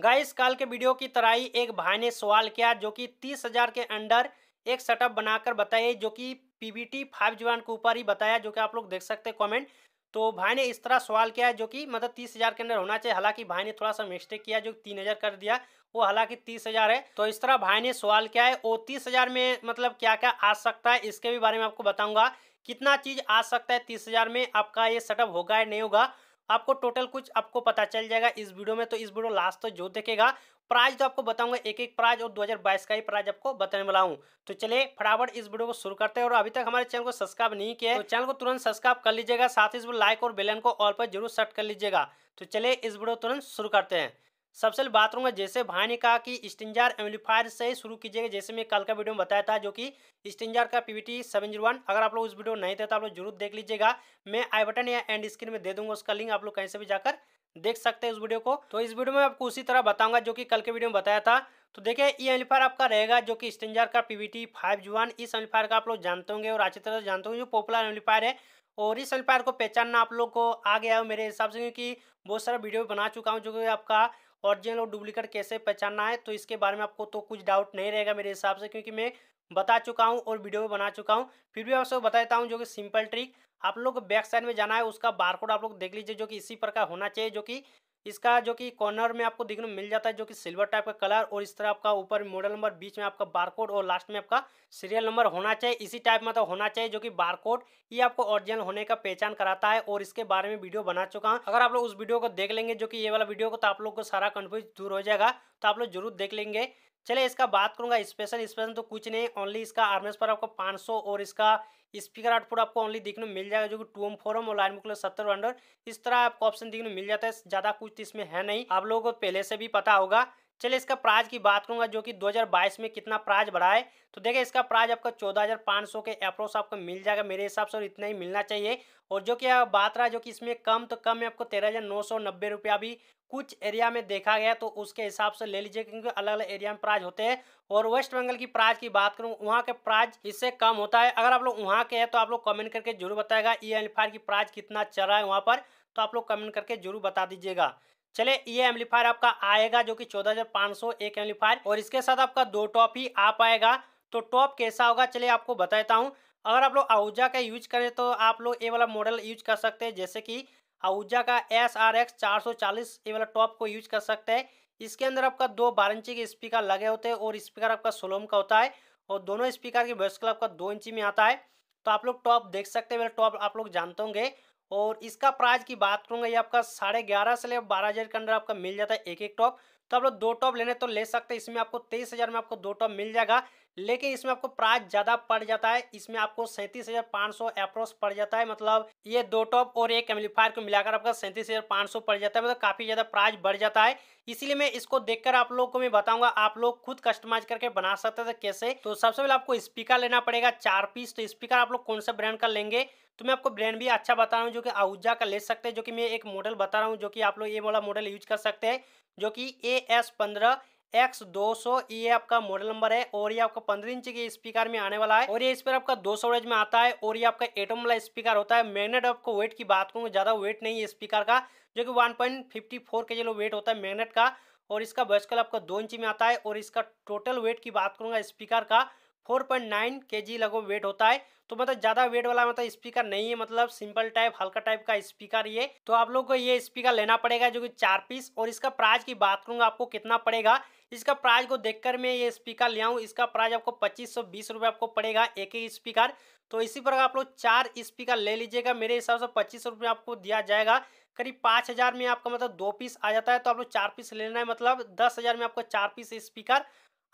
guys कल के video की तरह ही एक भाई ने सवाल किया जो कि तीस हजार के अंडर एक सेटअप बनाकर बताइए जो कि पीबीटी फाइव जीवन के ऊपर ही बताया जो कि आप लोग देख सकते हैं कमेंट तो भाई ने इस तरह सवाल किया है जो कि मतलब तीस हज़ार के अंदर होना चाहिए हालांकि भाई ने थोड़ा सा मिस्टेक किया जो तीन हज़ार कर दिया वो हालांकि तीस हज़ार है तो इस तरह भाई ने सवाल किया है वो तीस हज़ार में मतलब क्या क्या आ सकता है इसके भी बारे में आपको बताऊंगा कितना चीज़ आ सकता है तीस हज़ार में आपका ये सेटअप होगा या नहीं होगा आपको टोटल कुछ आपको पता चल जाएगा इस वीडियो में तो इस वीडियो लास्ट तो जो देखेगा प्राइज तो आपको बताऊंगा एक एक प्राइज और 2022 का ही प्राइज आपको बताने वाला हूँ तो चलिए फटाफट इस वीडियो को शुरू करते हैं और अभी तक हमारे चैनल को सब्सक्राइब नहीं किया है तो चैनल को तुरंत सब्सक्राइब कर लीजिएगा साथ ही इस लाइक और बेलन को ऑल पर जरूर सेट कर लीजिएगा तो चलिए इस वीडियो तुरंत शुरू करते हैं सबसे पहले बात करूँगा जैसे भाई ने कहा कि स्टिंजार एम्पलीफायर से शुरू कीजिएगा जैसे मैं कल का वीडियो में बताया था जो कि स्टिंजार का पीवीटी सेवन जीरो वन अगर आप लोग उस वीडियो नहीं थे तो आप लोग जरूर देख लीजिएगा मैं आई बटन या एंड स्क्रीन में दे दूंगा उसका लिंक आप लोग कहीं से भी जाकर देख सकते हैं उस वीडियो को तो इस वीडियो में आपको उसी तरह बताऊंगा जो कि कल के वीडियो में बताया था तो देखिए ये एम्पलीफायर आपका रहेगा जो कि स्टेंजर का पीवीटी फाइव जुआन इस एम्पलीफायर का आप लोग जानते होंगे और अच्छी तरह से जानते होंगे जो पॉपुलर एम्पलीफायर है और इस एम्पलीफायर को पहचानना आप लोग को आ गया है मेरे हिसाब से क्योंकि बहुत सारा वीडियो बना चुका हूँ जो कि आपका ओरिजिनल और डुप्लीकेट कैसे पहचानना है तो इसके बारे में आपको तो कुछ डाउट नहीं रहेगा मेरे हिसाब से क्योंकि मैं बता चुका हूँ और वीडियो भी बना चुका हूँ फिर भी आपको बता देता हूँ जो कि सिंपल ट्रिक आप लोग बैक साइड में जाना है उसका बारकोड आप लोग देख लीजिए जो कि इसी प्रकार होना चाहिए जो कि इसका जो कि कॉर्नर में आपको देखने मिल जाता है जो कि सिल्वर टाइप का कलर और इस तरह आपका ऊपर मॉडल नंबर बीच में आपका बारकोड और लास्ट में आपका सीरियल नंबर होना चाहिए इसी टाइप में तो होना चाहिए जो कि बारकोड ये आपको ओरिजिनल होने का पहचान कराता है और इसके बारे में वीडियो बना चुका हूँ अगर आप लोग उस वीडियो को देख लेंगे जो कि ये वाला वीडियो को तो आप लोग को सारा कन्फ्यूज दूर हो जाएगा तो आप लोग जरूर देख लेंगे चले इसका बात करूंगा स्पेशल स्पेशल तो कुछ नहीं ओनली इसका आर्मेस पर आपको 500 और इसका स्पीकर आउटपुट आपको ओनली देखने मिल जाएगा जो कि टू एम फोरम और लाइन बुकलो सत्तर अंडर इस तरह आपको ऑप्शन देखने मिल जाता है ज़्यादा कुछ तो इसमें है नहीं आप लोगों को पहले से भी पता होगा चलिए इसका प्राइज की बात करूंगा जो कि 2022 में कितना प्राइज बढ़ा है तो देखिए इसका प्राइज आपका 14,500 के अप्रोस आपको मिल जाएगा मेरे हिसाब से और इतना ही मिलना चाहिए और जो कि बात रहा जो कि इसमें कम तो कम है आपको तेरह हज़ार नौ सौ नब्बे रुपया भी कुछ एरिया में देखा गया तो उसके हिसाब से ले लीजिए क्योंकि अलग अलग एरिया में प्राइज होते हैं और वेस्ट बंगाल की प्राइज की बात करूँ वहाँ के प्राइज इससे कम होता है अगर आप लोग वहाँ के हैं तो आप लोग कमेंट करके जरूर बताएगा ई e एल की प्राइज कितना चल रहा है वहाँ पर तो आप लोग कमेंट करके जरूर बता दीजिएगा चले ये एम्पलीफायर आपका आएगा जो कि 14500 एक एम्पलीफायर और इसके साथ आपका दो टॉप ही आ पाएगा तो टॉप कैसा होगा चले आपको बताता हूँ अगर आप लोग आहूजा का यूज करें तो आप लोग ये वाला मॉडल यूज कर सकते हैं जैसे कि आहूजा का एस आर एक्स चार सौ चालीस ये वाला टॉप को यूज कर सकते हैं इसके अंदर आपका दो बारह इंची के स्पीकर लगे होते हैं और स्पीकर आपका सोलोम का होता है और दोनों स्पीकर की बेस्कल आपका दो इंची में आता है तो आप लोग टॉप देख सकते हैं मेरा टॉप आप लोग जानते होंगे और इसका प्राइस की बात करूँगा ये आपका साढ़े ग्यारह से ले बारह हज़ार के अंदर आपका मिल जाता है एक एक टॉप तो आप लोग दो टॉप लेने तो ले सकते हैं इसमें आपको तेईस हज़ार में आपको दो टॉप मिल जाएगा लेकिन इसमें आपको प्राइस ज़्यादा पड़ जाता है इसमें आपको सैंतीस हज़ार पाँच सौ अप्रोस पड़ जाता है मतलब ये दो टॉप और एक एम्पलीफायर को मिलाकर आपका सैंतीस हज़ार पाँच सौ पड़ जाता है मतलब काफ़ी ज़्यादा प्राइस बढ़ जाता है इसीलिए मैं इसको देखकर आप लोग को मैं बताऊंगा आप लोग खुद कस्टमाइज करके बना सकते थे कैसे तो सबसे पहले आपको स्पीकर लेना पड़ेगा चार पीस तो स्पीकर आप लोग कौन से ब्रांड का लेंगे तो मैं आपको ब्रांड भी अच्छा बता रहा हूँ जो कि आहूजा का ले सकते हैं जो कि मैं एक मॉडल बता रहा हूँ जो कि आप लोग ये वाला मॉडल यूज कर सकते हैं जो कि ए एस पंद्रह एक्स दो सौ ये आपका मॉडल नंबर है और ये आपका पंद्रह इंच के स्पीकर में आने वाला है और ये इस पर आपका दो सौ में आता है और ये आपका एटम वाला स्पीकर होता है मैग्नेट आपको वेट की बात करूँ ज़्यादा वेट नहीं है स्पीकर का जो कि वन पॉइंट फिफ्टी फोर के जो वेट होता है मैगनेट का और इसका बजकल आपका दो इंच में आता है और इसका टोटल वेट की बात करूँगा स्पीकर का फोर पॉइंट नाइन के जी लगभग वेट होता है तो मतलब ज़्यादा वेट वाला मतलब स्पीकर नहीं है मतलब सिंपल टाइप हल्का टाइप का स्पीकर ये तो आप लोग को ये स्पीकर लेना पड़ेगा जो कि चार पीस और इसका प्राइस की बात करूंगा आपको कितना पड़ेगा इसका प्राइस को देखकर मैं ये स्पीकर ले आऊँ इसका प्राइस आपको पच्चीस सौ बीस रुपये आपको पड़ेगा एक ही स्पीकर तो इसी प्रकार आप लोग चार स्पीकर ले लीजिएगा मेरे हिसाब से पच्चीस रुपये आपको दिया जाएगा करीब पाँच हज़ार में आपका मतलब दो पीस आ जाता है तो आप लोग चार पीस लेना है मतलब दस हज़ार में आपको चार पीस स्पीकर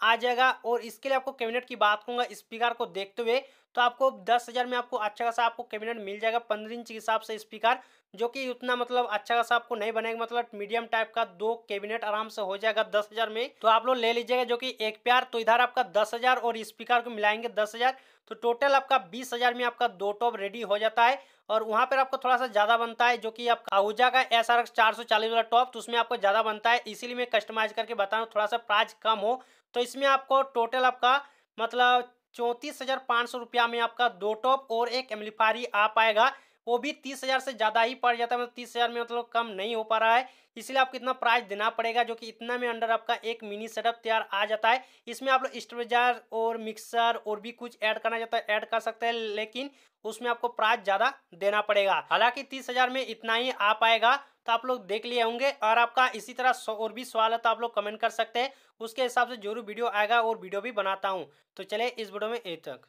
आ जाएगा और इसके लिए आपको कैबिनेट की बात करूंगा स्पीकर को देखते हुए तो आपको दस हज़ार में आपको अच्छा खासा आपको कैबिनेट मिल जाएगा पंद्रह इंच के हिसाब से स्पीकर जो कि उतना मतलब अच्छा खासा आपको नहीं बनेगा मतलब मीडियम टाइप का दो कैबिनेट आराम से हो जाएगा दस हज़ार में तो आप लोग ले लीजिएगा जो कि एक प्यार तो इधर आपका दस हज़ार और स्पीकर को मिलाएंगे दस हज़ार तो टोटल आपका बीस हज़ार में आपका दो टॉप रेडी हो जाता है और वहाँ पर आपको थोड़ा सा ज़्यादा बनता है जो कि आप आहूजा का एस आर चार सौ चालीस वाला टॉप तो उसमें आपको ज़्यादा बनता है इसीलिए मैं कस्टमाइज करके बता रहा थोड़ा सा प्राइज कम हो तो इसमें आपको टोटल आपका मतलब चौंतीस हज़ार पाँच सौ रुपया में आपका दो टॉप और एक एम्लीफारी आ पाएगा वो भी तीस हज़ार से ज़्यादा ही पड़ जाता है मतलब तीस हज़ार में मतलब कम नहीं हो पा रहा है इसलिए आपको इतना प्राइस देना पड़ेगा जो कि इतना में अंडर आपका एक मिनी सेटअप तैयार आ जाता है इसमें आप लोग स्टोरेजर और मिक्सर और भी कुछ ऐड करना चाहता है ऐड कर सकते हैं लेकिन उसमें आपको प्राइस ज़्यादा देना पड़ेगा हालांकि तीस हज़ार में इतना ही आ पाएगा तो आप लोग देख लिए होंगे और आपका इसी तरह और भी सवाल है तो आप लोग कमेंट कर सकते हैं उसके हिसाब से जरूर वीडियो आएगा और वीडियो भी बनाता हूँ तो चले इस वीडियो में ए तक